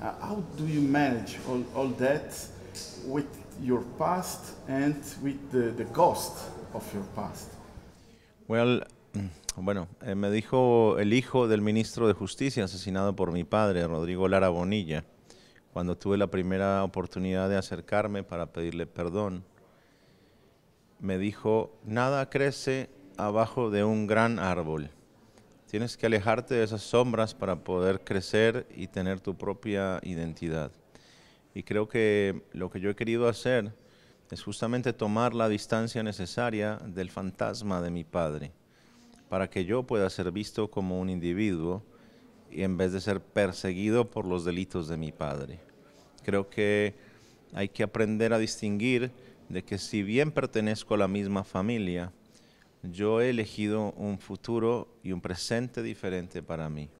Uh, how do you manage all, all that with your past and with the, ghost of your past? Well, mm, bueno, eh, me dijo el hijo del ministro de Justicia asesinado por mi padre, Rodrigo Lara Bonilla, cuando tuve la primera oportunidad de acercarme para pedirle perdón. Me dijo, nada crece abajo de un gran árbol. Tienes que alejarte de esas sombras para poder crecer y tener tu propia identidad. Y creo que lo que yo he querido hacer es justamente tomar la distancia necesaria del fantasma de mi padre, para que yo pueda ser visto como un individuo y en vez de ser perseguido por los delitos de mi padre. Creo que hay que aprender a distinguir de que si bien pertenezco a la misma familia, yo he elegido un futuro y un presente diferente para mí.